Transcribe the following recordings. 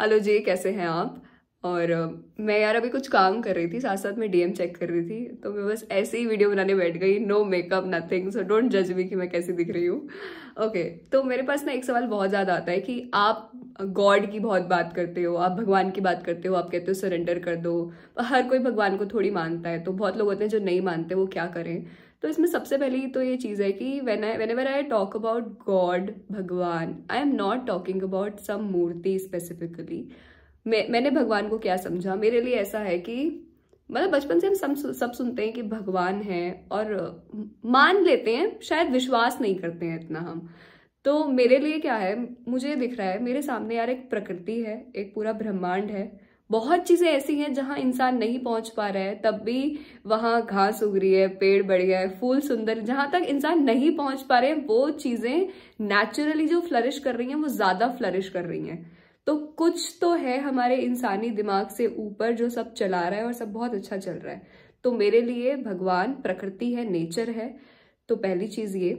hello जी कैसे हैं आप और मैं यार अभी कुछ काम कर रही थी साथ साथ में डीएम चेक कर रही थी तो मैं बस ऐसे ही वीडियो बनाने बैठ गई no makeup nothing so don't जज मी कि मैं कैसी दिख रही हूँ ओके okay, तो मेरे पास ना एक सवाल बहुत ज़्यादा आता है कि आप गॉड की बहुत बात करते हो आप भगवान की बात करते हो आप कहते हो सरेंडर कर दो हर कोई भगवान को थोड़ी मानता है तो बहुत लोग होते हैं जो नहीं मानते वो क्या करें तो इसमें सबसे पहली तो ये चीज़ है कि when I whenever I talk about God भगवान I am not talking about some मूर्ति स्पेसिफिकली मैं मैंने भगवान को क्या समझा मेरे लिए ऐसा है कि मतलब बचपन से हम सब सब सुनते हैं कि भगवान है और मान लेते हैं शायद विश्वास नहीं करते हैं इतना हम तो मेरे लिए क्या है मुझे दिख रहा है मेरे सामने यार एक प्रकृति है एक पूरा ब्रह्मांड है बहुत चीजें ऐसी हैं जहां इंसान नहीं पहुंच पा रहा है तब भी वहां घास उग रही है पेड़ बढ़ गया है फूल सुंदर जहां तक इंसान नहीं पहुंच पा रहे वो चीजें नेचुरली जो फ्लरिश कर रही हैं वो ज्यादा फ्लरिश कर रही हैं तो कुछ तो है हमारे इंसानी दिमाग से ऊपर जो सब चला रहा है और सब बहुत अच्छा चल रहा है तो मेरे लिए भगवान प्रकृति है नेचर है तो पहली चीज ये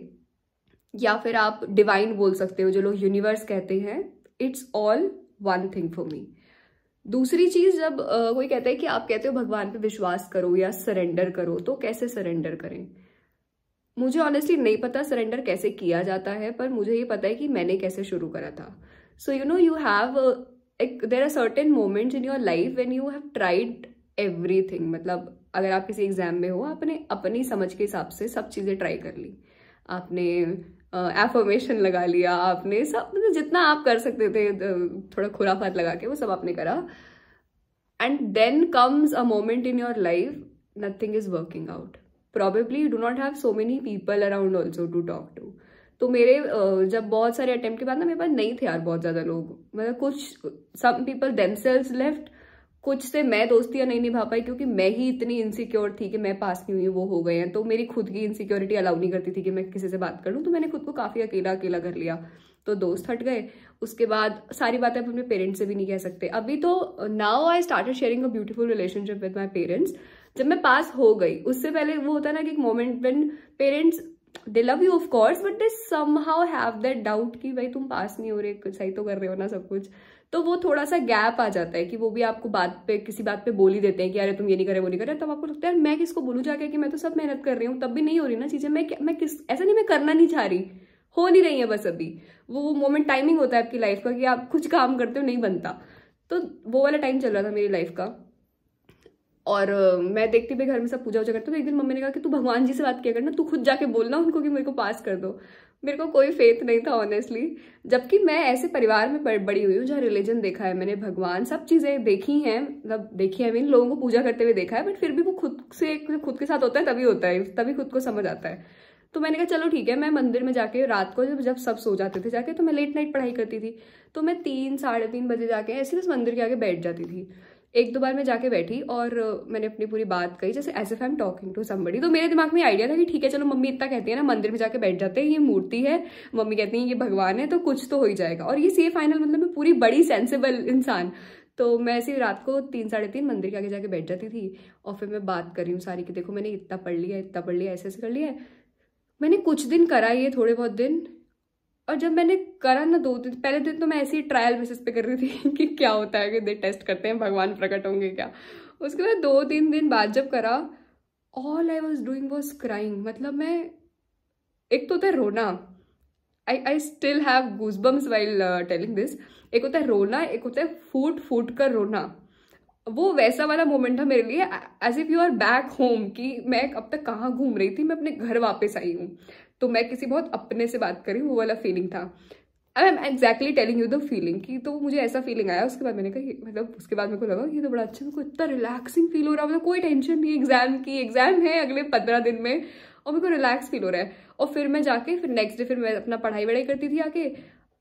या फिर आप डिवाइन बोल सकते हो जो लोग यूनिवर्स कहते हैं it's all one thing for me दूसरी चीज जब आ, कोई कहता है कि आप कहते हो भगवान पे विश्वास करो या सरेंडर करो तो कैसे सरेंडर करें मुझे ऑनेस्टली नहीं पता सरेंडर कैसे किया जाता है पर मुझे ये पता है कि मैंने कैसे शुरू करा था so you know you have एक there are certain moments in your life when you have tried every मतलब अगर आप किसी एग्जाम में हो आपने अपनी समझ के हिसाब से सब चीज़ें ट्राई कर ली आपने एफर्मेशन लगा लिया आपने सब मतलब जितना आप कर सकते थे थोड़ा खुराफात लगा के वो सब आपने करा and then comes a moment in your life nothing is working out probably do do not have so many people around also to talk to तो मेरे जब बहुत सारे अटेम्प्ट के बाद ना मेरे पास नहीं थे यार बहुत ज़्यादा लोग मतलब कुछ some people themselves left कुछ से मैं दोस्तियां नहीं निभा पाई क्योंकि मैं ही इतनी इनसिक्योर थी कि मैं पास नहीं हुई वो हो गए हैं तो मेरी खुद की इनसिक्योरिटी अलाउ नहीं करती थी कि मैं किसी से बात कर लूँ तो मैंने खुद को काफ़ी अकेला अकेला कर लिया तो दोस्त हट गए उसके बाद सारी बातें अपने पेरेंट्स से भी नहीं कह सकते अभी तो now I started sharing a beautiful relationship with my parents जब मैं पास हो गई उससे पहले वो होता है ना कि एक moment when parents they love you of course but they somehow have that doubt कि भाई तुम पास नहीं हो रहे सही तो कर रहे हो ना सब कुछ तो वो थोड़ा सा गैप आ जाता है कि वो भी आपको बात पे किसी बात पे बोल ही देते हैं कि अरे तुम ये नहीं करे वो नहीं करे तब तो आपको लगता है मैं किसको बोलूँ जाके कि मैं तो सब मेहनत कर रही हूँ तब भी नहीं हो रही ना चीज़ें मैं मैं किस ऐसा नहीं मैं करना नहीं चाह रही हो नहीं रही है बस अभी वो वो मोमेंट टाइमिंग होता है आपकी लाइफ का कि आप कुछ काम करते हो नहीं बनता तो वो वाला टाइम चल रहा था मेरी लाइफ का और मैं देखती भी घर में सब पूजा वूजा करती तो एक दिन मम्मी ने कहा कि तू भगवान जी से बात किया करना तू खुद जाके बोलना उनको कि मेरे को पास कर दो मेरे को कोई फेथ नहीं था ऑनेस्टली जबकि मैं ऐसे परिवार में बड़ी हुई हूँ जहाँ रिलीजन देखा है मैंने भगवान सब चीज़ें देखी हैं मतलब देखी है मीन लोगों को पूजा करते हुए देखा है बट फिर भी वो खुद से खुद के साथ होता है तभी होता है तभी खुद को समझ आता है तो मैंने कहा चलो ठीक है मैं मंदिर में जाके रात को जब जब सब सो जाते थे जाके तो मैं लेट नाइट पढ़ाई करती थी तो मैं तीन साढ़े तीन बजे जाके ऐसे बस मंदिर के आगे बैठ जाती थी एक दो बार मैं जाके बैठी और मैंने अपनी पूरी बात कही जैसे as if I'm talking to somebody तो मेरे दिमाग में आइडिया था कि ठीक है चलो मम्मी इतना कहती है ना मंदिर में जाके बैठ जाते हैं ये मूर्ति है मम्मी कहती है ये भगवान है तो कुछ तो हो ही जाएगा और ये सी फाइनल मतलब मैं पूरी बड़ी सेंसिबल इंसान तो मैं ऐसे रात को तीन साढ़े तीन मंदिर के आगे जाके बैठ जाती थी और फिर मैं बात कर रही हूँ सारी कि देखो मैंने इतना पढ़ लिया इतना पढ़ लिया ऐसे ऐसे कर लिया मैंने कुछ दिन करा ये थोड़े बहुत दिन और जब मैंने करा ना दो दिन पहले दिन तो मैं ऐसे ही ट्रायल बेसिस पे कर रही थी कि क्या होता है कि दे टेस्ट करते हैं भगवान प्रकट होंगे क्या उसके बाद दो तीन दिन बाद जब करा all I was doing was crying मतलब मैं एक तो होता है रोना आई I still have goosebumps while telling this एक होता है रोना एक होता है फूट फूट कर रोना वो वैसा वाला मोमेंट था मेरे लिए as if you are back home कि मैं अब तक कहाँ घूम रही थी मैं अपने घर वापस आई हूँ तो मैं किसी बहुत अपने से बात करी वो वाला फीलिंग था I am exactly telling you the feeling कि तो मुझे ऐसा फीलिंग आया उसके बाद मैंने कहा मतलब उसके बाद मेरे को लगा ये तो बड़ा अच्छा मेरे को इतना रिलैक्सिंग फील हो रहा है मतलब कोई टेंशन नहीं एग्जाम की एग्जाम है अगले पंद्रह दिन में और मेरे को रिलैक्स फील हो रहा है और फिर मैं जाके फिर नेक्स्ट डे फिर मैं अपना पढ़ाई वढ़ाई करती थी आके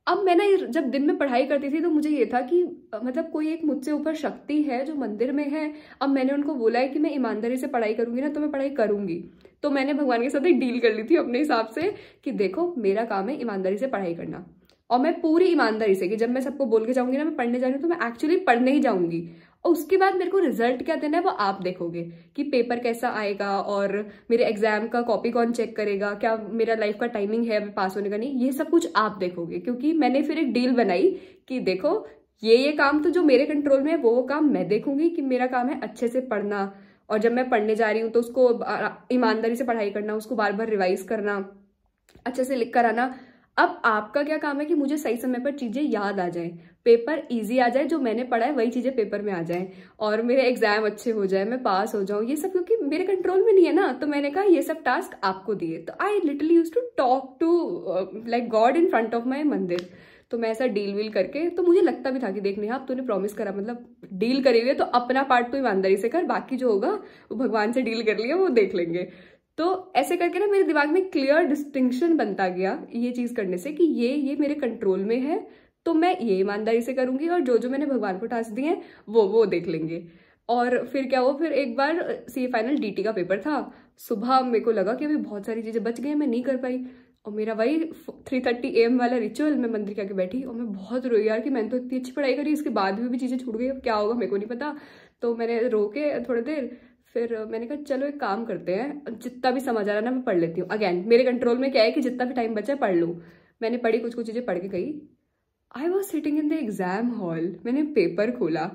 अब मैं ना जब दिन में पढ़ाई करती थी तो मुझे ये था कि मतलब कोई एक मुझसे ऊपर शक्ति है जो मंदिर में है अब मैंने उनको बोला है कि मैं ईमानदारी से पढ़ाई करूंगी ना तो मैं पढ़ाई करूंगी तो मैंने भगवान के साथ एक डील कर ली थी अपने हिसाब से कि देखो मेरा काम है ईमानदारी से पढ़ाई करना और मैं पूरी ईमानदारी से कि जब मैं सबको बोल के जाऊंगी ना मैं पढ़ने जा रही हूँ तो मैं एक्चुअली पढ़ने ही जाऊंगी और उसके बाद मेरे को रिजल्ट क्या देना है वो आप देखोगे कि पेपर कैसा आएगा और मेरे एग्जाम का कॉपी कौन चेक करेगा क्या मेरा लाइफ का टाइमिंग है अभी पास होने का नहीं ये सब कुछ आप देखोगे क्योंकि मैंने फिर एक डील बनाई कि देखो ये ये काम तो जो मेरे कंट्रोल में है वो काम मैं देखूंगी कि मेरा काम है अच्छे से पढ़ना और जब मैं पढ़ने जा रही हूँ तो उसको ईमानदारी से पढ़ाई करना उसको बार बार रिवाइज करना अच्छे से लिख कर आना अब आपका क्या काम है कि मुझे सही समय पर चीज़ें याद आ जाए पेपर इजी आ जाए जो मैंने पढ़ा है वही चीज़ें पेपर में आ जाए और मेरे एग्जाम अच्छे हो जाए मैं पास हो जाऊं ये सब क्योंकि मेरे कंट्रोल में नहीं है ना तो मैंने कहा ये सब टास्क आपको दिए तो I literally used to talk to like God in front of my mandir तो मैं ऐसा डील वील करके तो मुझे लगता भी था कि देखने आप तूने प्रॉमिस करा मतलब डील करी हुई है तो अपना पार्ट तो ईमानदारी से कर बाकी जो होगा वो भगवान से डील कर लिया वो देख लेंगे तो ऐसे करके ना मेरे दिमाग में क्लियर डिस्टिंक्शन बनता गया ये चीज़ करने से कि ये ये मेरे कंट्रोल में है तो मैं ये ईमानदारी से करूँगी और जो जो मैंने भगवान को टास्क दिए हैं वो वो देख लेंगे और फिर क्या हुआ फिर एक बार सी फाइनल डीटी का पेपर था सुबह मेरे को लगा कि अभी बहुत सारी चीज़ें बच गई मैं नहीं कर पाई और मेरा वही थ्री थर्टी एम वाला रिचुअल मैं मंदिर आके बैठी और मैं बहुत रोई यार कि मैंने तो इतनी अच्छी पढ़ाई करी इसके बाद भी भी चीज़ें छूट गई अब क्या होगा मेरे को नहीं पता तो मैंने रो के थोड़ी देर फिर मैंने कहा चलो एक काम करते हैं जितना भी समझ आ रहा है ना मैं पढ़ लेती हूँ अगेन मेरे कंट्रोल में क्या है कि जितना भी टाइम बचा है पढ़ लूँ मैंने पढ़ी कुछ कुछ चीज़ें पढ़ के गई I was sitting in the exam hall मैंने पेपर खोला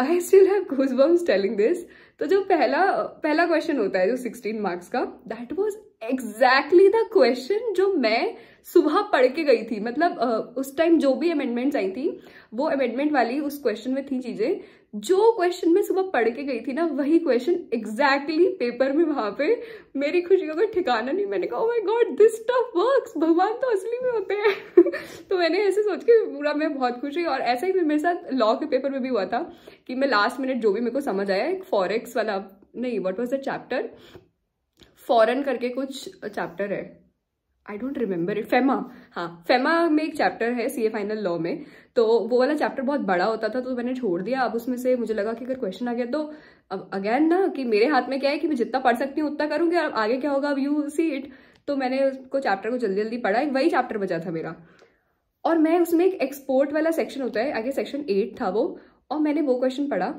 I still have goosebumps telling this तो जो पहला पहला क्वेश्चन होता है जो सिक्सटीन मार्क्स का that was exactly the question जो मैं सुबह पढ़ के गई थी मतलब उस टाइम जो भी अमेंडमेंट आई थी वो अमेंडमेंट वाली उस क्वेश्चन में थी चीजें जो क्वेश्चन में सुबह पढ़ के गई थी ना वही क्वेश्चन एग्जैक्टली पेपर में वहां पे मेरी खुशी का कोई ठिकाना नहीं मैंने कहा my God this stuff works भगवान तो असली में होते हैं तो मैंने ऐसे सोच के पूरा मैं बहुत खुश हुई और ऐसा ही मेरे साथ लॉ के पेपर में भी हुआ था कि मैं लास्ट मिनट जो भी मेरे को समझ आया एक फॉरेक्स वाला नहीं what was the chapter foreign करके कुछ चैप्टर है I don't remember it FEMA हाँ फेमा में एक चैप्टर है सी ए फाइनल लॉ में तो वो वाला चैप्टर बहुत बड़ा होता था तो मैंने छोड़ दिया अब उसमें से मुझे लगा कि अगर क्वेश्चन आ गया तो अब अगेन ना कि मेरे हाथ में क्या है कि मैं जितना पढ़ सकती हूँ उतना करूँगी अब आगे क्या होगा अब यू सी इट तो मैंने उसको चैप्टर को जल्दी जल्दी पढ़ा एक वही चैप्टर बचा था मेरा और मैं उसमें एक एक्सपोर्ट वाला सेक्शन होता है आगे सेक्शन एट था वो और मैंने वो क्वेश्चन पढ़ा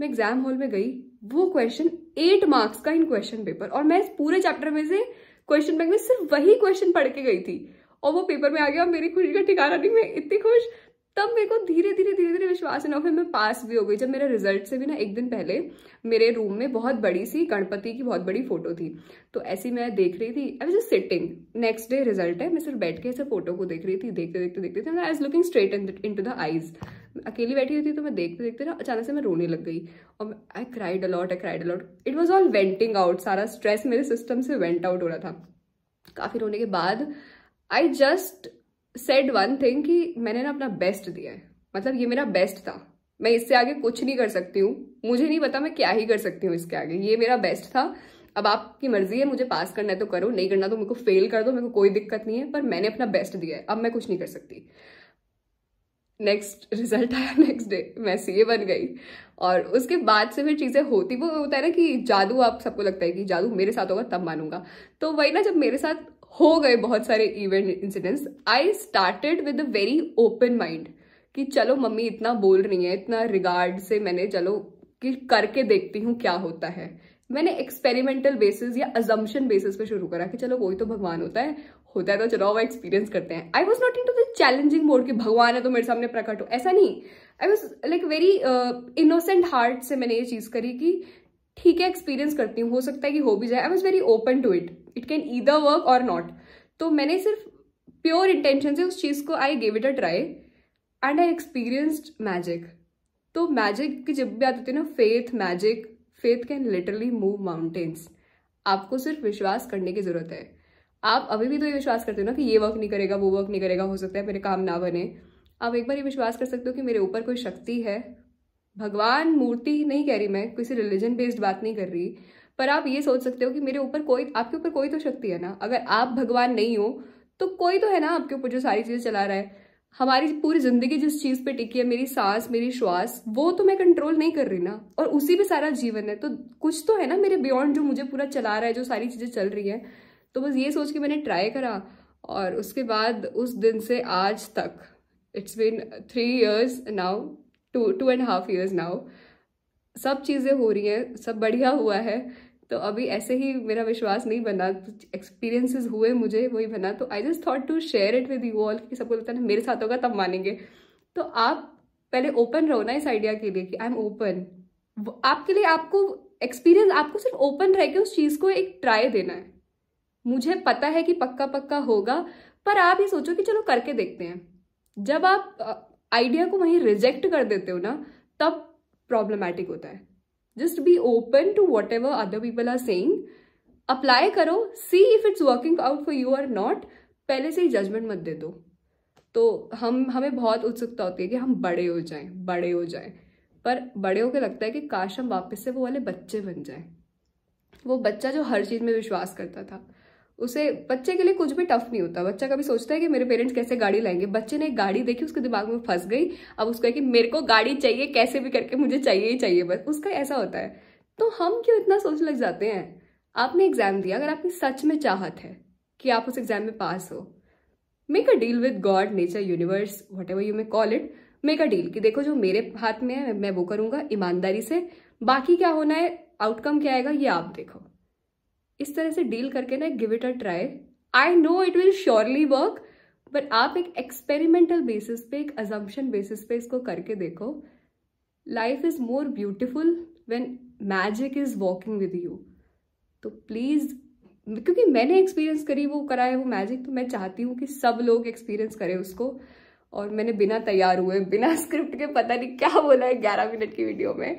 मैं एग्जाम हॉल में गई वो क्वेश्चन एट मार्क्स का इन क्वेश्चन पेपर और मैं इस पूरे चैप्टर में से क्वेश्चन बैंक में सिर्फ वही क्वेश्चन पढ़ के गई थी और वो पेपर में आ गया मेरी खुशी का ठिकाना नहीं मैं इतनी खुश तब मेरे को धीरे धीरे धीरे धीरे विश्वास ना फिर मैं पास भी हो गई जब मेरे रिजल्ट से भी ना एक दिन पहले मेरे रूम में बहुत बड़ी सी गणपति की बहुत बड़ी फोटो थी तो ऐसी मैं देख रही थी I was sitting next day result है मैं सिर्फ बैठ के ऐसे फोटो को देख रही थी देखते देखते देखते थे I looking straight into the eyes अकेली बैठी हुई थी तो मैं देखते देखते ना अचानक से मैं रोने लग गई और I cried a lot I cried a lot it was all venting out सारा स्ट्रेस मेरे सिस्टम से वेंट आउट हो रहा था काफ़ी रोने के बाद I just said one thing कि मैंने ना अपना बेस्ट दिया है मतलब ये मेरा बेस्ट था मैं इससे आगे कुछ नहीं कर सकती हूँ मुझे नहीं पता मैं क्या ही कर सकती हूँ इसके आगे ये मेरा बेस्ट था अब आपकी मर्जी है मुझे पास करना है तो करो नहीं करना तो मेरे को फेल कर दो मेरे को कोई दिक्कत नहीं है पर मैंने अपना बेस्ट दिया है अब मैं कुछ नहीं कर सकती नेक्स्ट रिजल्ट आया नेक्स्ट डे मैं ए बन गई और उसके बाद से फिर चीज़ें होती वो होता है ना कि जादू आप सबको लगता है कि जादू मेरे साथ होगा तब मानूंगा तो वही ना जब मेरे साथ हो गए बहुत सारे event incidents I started with a very open mind कि चलो मम्मी इतना बोल रही है इतना रिगार्ड से मैंने चलो कि करके देखती हूँ क्या होता है मैंने एक्सपेरिमेंटल बेसिस या अजम्पन बेसिस पे शुरू करा कि चलो वही तो भगवान होता है होता है तो चलो वो एक्सपीरियंस करते हैं I was not into the challenging mode कि भगवान है तो मेरे सामने प्रकट हो ऐसा नहीं I was like very innocent heart से मैंने ये चीज़ करी कि ठीक है एक्सपीरियंस करती हूँ हो सकता है कि हो भी जाए I was very open to it it can either work or not तो मैंने सिर्फ प्योर इंटेंशन से उस चीज़ को I gave it a try and I experienced magic तो मैजिक की जब भी आती होती है ना faith magic faith can literally move mountains आपको सिर्फ विश्वास करने की ज़रूरत है आप अभी भी तो ये विश्वास करते हो ना कि ये वर्क नहीं करेगा वो वर्क नहीं करेगा हो सकता है मेरे काम ना बने आप एक बार ये विश्वास कर सकते हो कि मेरे ऊपर कोई शक्ति है भगवान मूर्ति नहीं कह रही मैं किसी रिलीजन बेस्ड बात नहीं कर रही पर आप ये सोच सकते हो कि मेरे ऊपर कोई आपके ऊपर कोई तो शक्ति है ना अगर आप भगवान नहीं हो तो कोई तो है ना आपके ऊपर जो सारी चीज़ें चला रहा है हमारी पूरी जिंदगी जिस चीज़ पे टिकी है मेरी सांस मेरी श्वास वो तो मैं कंट्रोल नहीं कर रही ना और उसी पे सारा जीवन है तो कुछ तो है ना मेरे बियॉन्ड जो मुझे पूरा चला रहा है जो सारी चीज़ें चल रही हैं तो बस ये सोच के मैंने ट्राई करा और उसके बाद उस दिन से आज तक it's been three years now two two and half years now सब चीज़ें हो रही हैं सब बढ़िया हुआ है तो अभी ऐसे ही मेरा विश्वास नहीं बना एक्सपीरियंसेस हुए मुझे वही बना तो I just thought to share it with you all कि सबको लगता है मेरे साथ होगा तब मानेंगे तो आप पहले ओपन रहो ना इस आइडिया के लिए कि आई एम ओपन आपके लिए आपको एक्सपीरियंस आपको सिर्फ ओपन रह के उस चीज़ को एक ट्राई देना है मुझे पता है कि पक्का पक्का होगा पर आप ये सोचो कि चलो करके देखते हैं जब आप आइडिया को वहीं रिजेक्ट कर देते हो ना तब प्रॉब्लमैटिक होता है just be open to whatever other people are saying apply करो see if it's working out for you or not पहले से ही जजमेंट मत दे दो तो हम हमें बहुत उत्सुकता होती है कि हम बड़े हो जाएं बड़े हो जाएं पर बड़े होकर लगता है कि काश हम वापस से वो वाले बच्चे बन जाएं वो बच्चा जो हर चीज़ में विश्वास करता था उसे बच्चे के लिए कुछ भी टफ नहीं होता बच्चा कभी सोचता है कि मेरे पेरेंट्स कैसे गाड़ी लाएंगे बच्चे ने एक गाड़ी देखी उसके दिमाग में फंस गई अब उसको है कि मेरे को गाड़ी चाहिए कैसे भी करके मुझे चाहिए ही चाहिए बस उसका ऐसा होता है तो हम क्यों इतना सोच लग जाते हैं आपने एग्जाम दिया अगर आपकी सच में चाहत है कि आप उस एग्जाम में पास हो make a deal with God nature universe whatever you may call it make a deal कि देखो जो मेरे हाथ में है मैं वो करूंगा ईमानदारी से बाकी क्या होना है आउटकम क्या आएगा ये आप देखो इस तरह से डील करके ना give it a try I know it will surely work but आप एक एक्सपेरिमेंटल बेसिस पे एक अजम्पन बेसिस पे इसको करके देखो life is more beautiful when magic is walking with you तो प्लीज़ क्योंकि मैंने एक्सपीरियंस करी वो करा है वो मैजिक तो मैं चाहती हूँ कि सब लोग एक्सपीरियंस करें उसको और मैंने बिना तैयार हुए बिना स्क्रिप्ट के पता नहीं क्या बोला है ग्यारह मिनट की वीडियो में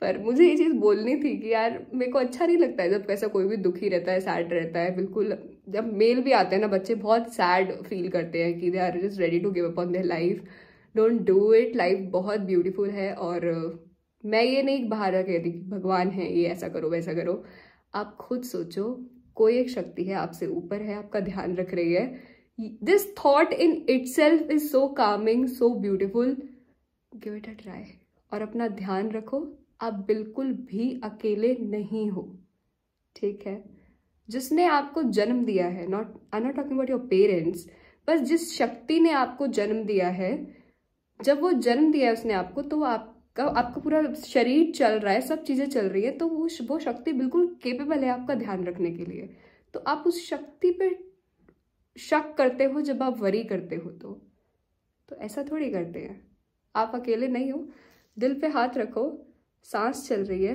पर मुझे ये चीज़ बोलनी थी कि यार मेरे को अच्छा नहीं लगता है जब कैसा कोई भी दुखी रहता है सैड रहता है बिल्कुल जब मेल भी आते हैं ना बच्चे बहुत सैड फील करते हैं कि they are just ready to give up on their life don't do it life बहुत ब्यूटीफुल है और uh, मैं ये नहीं बाहर कहती कि भगवान है ये ऐसा करो वैसा करो आप खुद सोचो कोई एक शक्ति है आपसे ऊपर है आपका ध्यान रख रही है this thought in itself is so calming so beautiful give it a try और अपना ध्यान रखो आप बिल्कुल भी अकेले नहीं हो ठीक है जिसने आपको जन्म दिया है not I not talking about your parents बस जिस शक्ति ने आपको जन्म दिया है जब वो जन्म दिया है उसने आपको तो वो आपका आपका पूरा शरीर चल रहा है सब चीज़ें चल रही है तो वो वो शक्ति बिल्कुल केपेबल है आपका ध्यान रखने के लिए तो आप उस शक्ति पे शक करते हो जब आप वरी करते हो तो तो ऐसा थोड़ी करते हैं आप अकेले नहीं हो दिल पे हाथ रखो सांस चल रही है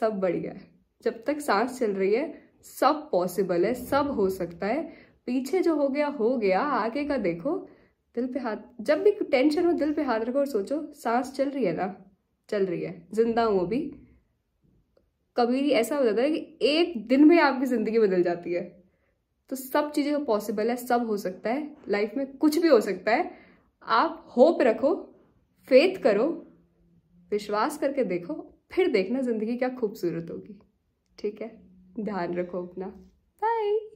सब बढ़िया है जब तक सांस चल रही है सब पॉसिबल है सब हो सकता है पीछे जो हो गया हो गया आगे का देखो दिल पे हाथ जब भी टेंशन हो दिल पे हाथ रखो और सोचो सांस चल रही है ना चल रही है जिंदा हूँ अभी कभी ऐसा हो जाता है कि एक दिन में आपकी ज़िंदगी बदल जाती है तो सब चीज़ें पॉसिबल है सब हो सकता है लाइफ में कुछ भी हो सकता है आप होप रखो फेथ करो विश्वास करके देखो फिर देखना ज़िंदगी क्या खूबसूरत होगी ठीक है ध्यान रखो अपना बाय